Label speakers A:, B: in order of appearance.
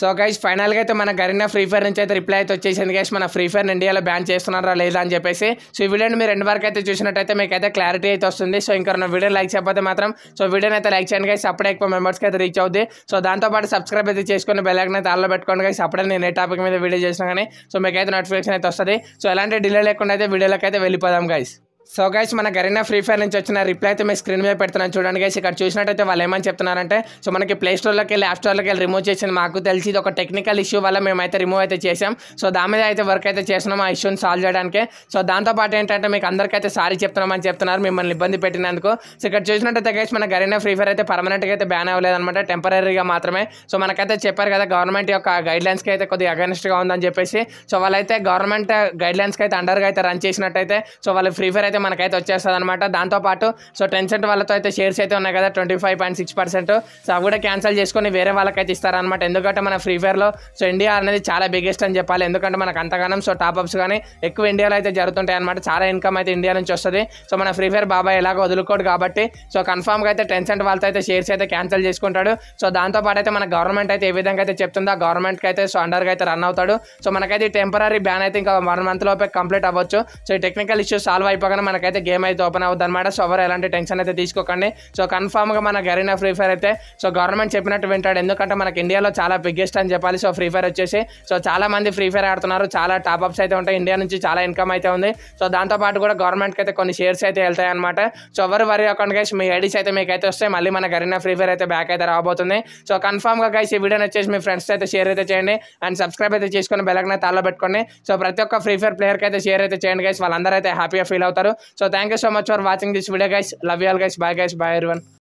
A: so guys ఫైనల్గా అయితే మన గరీనా ఫ్రీ ఫైర్ నుంచి అయితే రిప్లై అయితే వచ్చేసింది గైస్ మన ఫ్రీ ఫైర్ ఇండియాలో బ్యాన్ చేస్తున్నారా లేదా అని చెప్పేసి సో ఈ వీడియోని మీరు రెండు వరకు అయితే చూసినట్టయితే మీకు అయితే క్లారిటీ అయితే వస్తుంది సో ఇంకా నా వీడియో లైక్ చేయకపోతే మాత్రం సో వీడియోని అయితే లైక్ చేయండి గైస్ అప్పుడే ఎక్కువ మెంబర్స్కి అయితే రీచ్ అవుద్ది సో దాంతోపాటు సబ్స్క్రైబ్ అయితే చేసుకుని బెల్లైకన్ అయితే ఆల్లో పెట్టుకోండి గైస్ అప్పుడే నేను ఏ టాపిక్ మీద వీడియో చేసినా కానీ సో మీకు అయితే నోటిఫికేషన్ అయితే వస్తుంది సో ఎలాంటి డిలే లేకుండా అయితే వీడియోలోకి అయితే వెళ్ళిపోదాం గైస్ సో గైస్ మన గరీనా ఫ్రీ ఫైర్ నుంచి వచ్చిన రిప్లై అయితే మీ స్క్రీన్ మీద పెడుతున్నాను చూడండి గైస్ ఇక్కడ చూసినట్టయితే వాళ్ళు ఏమని చెప్తున్నారంటే సో మనకి ప్లే స్టోర్లోకి వెళ్ళి యాప్ స్టోర్లోకి వెళ్ళి రిమూవ్ చేసింది మాకు తెలిసి ఇది ఒక టెక్నికల్ ఇష్యూ వల్ల మేమైతే రిమూవ్ అయితే చేసాం సో దాని మీద అయితే వర్క్ అయితే చేస్తున్నాం ఆ ఇష్యూని సాల్వ్ చేయడానికి సో దాంతోపాటు ఏంటంటే మీకు అందరికైతే సారీ చెప్తున్నామని చెప్తున్నారు మిమ్మల్ని ఇబ్బంది పెట్టినందుకు సో ఇక్కడ చూసినట్టయితే గైస్ మన గరీనా ఫ్రీ ఫైర్ అయితే పర్మనెంట్గా అయితే బ్యాన్ అవ్వలేదన్నమాట టెంపరీగా మాత్రమే సో మనకైతే చెప్పారు కదా గవర్నమెంట్ యొక్క గైడ్లైన్స్కి అయితే కొద్దిగా అగెన్స్ట్గా ఉందని చెప్పేసి సో వాళ్ళైతే గవర్నమెంట్ గైడ్లైన్స్కి అయితే అండర్గా అయితే రన్ చేసినట్టయితే సో వాళ్ళు ఫ్రీ ఫైర్ అయితే మనకైతే వచ్చేస్తుంది అనమాట దాంతోపాటు సో టెన్సెంట్ వాళ్ళతో అయితే షేర్స్ అయితే ఉన్నాయి కదా twenty five point six percent so అవి కూడా క్యాన్సిల్ చేసుకొని వేరే వాళ్ళకైతే ఇస్తారనమాట ఎందుకంటే మన ఫ్రీ ఫైర్లో సో ఇండియా అనేది చాలా బిగ్గెస్ట్ అని చెప్పాలి ఎందుకంటే మనకు అంతగానం సో టాప్ అప్స్ కానీ ఎక్కువ ఇండియాలో అయితే జరుగుతుంటాయి అనమాట చాలా ఇన్కమ్ అయితే ఇండియా నుంచి వస్తుంది సో మన ఫ్రీ ఫైర్ బాబాయ్ ఎలాగ వదులుకోడు కాబట్టి సో కన్ఫామ్గా అయితే టెన్సెంట్ వాళ్ళతో అయితే షేర్స్ అయితే క్యాన్సిల్ చేసుకుంటాడు సో దాంతోపాటు అయితే మన గవర్నమెంట్ అయితే ఏ విధంగా అయితే చెప్తుందో ఆ గవర్నమెంట్కి అయితే సో అండర్గా అయితే రన్ అవుతాడు సో మనకైతే ఈ టెంపరీ బ్యాన్ అయితే ఇంకా వన్ మంత్ లోపే కంప్లీట్ అవ్వచ్చు సో ఈ టెక్నికల్ ఇష్యూస్ సాల్వ్ అయిపోగానే మనకైతే గేమ్ అయితే ఓపెన్ అవుతుంది అనమాట సో ఎవరు ఎలాంటి టెన్షన్ అయితే తీసుకోకండి సో కన్ఫామ్గా మన గరీనా ఫ్రీ ఫైర్ అయితే సో గవర్నమెంట్ చెప్పినట్టు వింటాడు ఎందుకంటే మనకి ఇండియాలో చాలా బిగ్గెస్ట్ అని చెప్పాలి సో ఫ్రీ ఫైర్ వచ్చేసి సో చాలా మంది ఫ్రీ ఫైర్ ఆడుతున్నారు చాలా టాప్ అప్స్ అయితే ఉంటాయి ఇండియా నుంచి చాలా ఇన్కమ్ అయితే ఉంది సో దాంతోపాటు కూడా గవర్నమెంట్కి అయితే కొన్ని షేర్స్ అయితే వెళ్తాయి అనమాట సో ఎవరు వరి అకౌంట్ గైస్ మీ ఐడీస్ అయితే మీకు అయితే వస్తే మళ్ళీ మన గరీనా ఫ్రీ ఫైర్ అయితే బ్యాక్ అయితే రాబోతుంది సో కన్ఫామ్గా గైస్ ఈ వీడియోని వచ్చేసి మీ ఫ్రెండ్స్ అయితే షేర్ అయితే చేయండి అండ్ సబ్స్క్రైబ్ అయితే చేసుకొని బెలగనే తాళ్ళ పెట్టుకోండి సో ప్రతి ఒక్క ఫ్రీ ఫైర్ ప్లేయర్కి అయితే షేర్ అయితే చేయండి గైస్ వాళ్ళందరూ అయితే హ్యాపీగా ఫీల్ అవుతారు so thank you so much for watching this video guys love you all guys bye guys bye everyone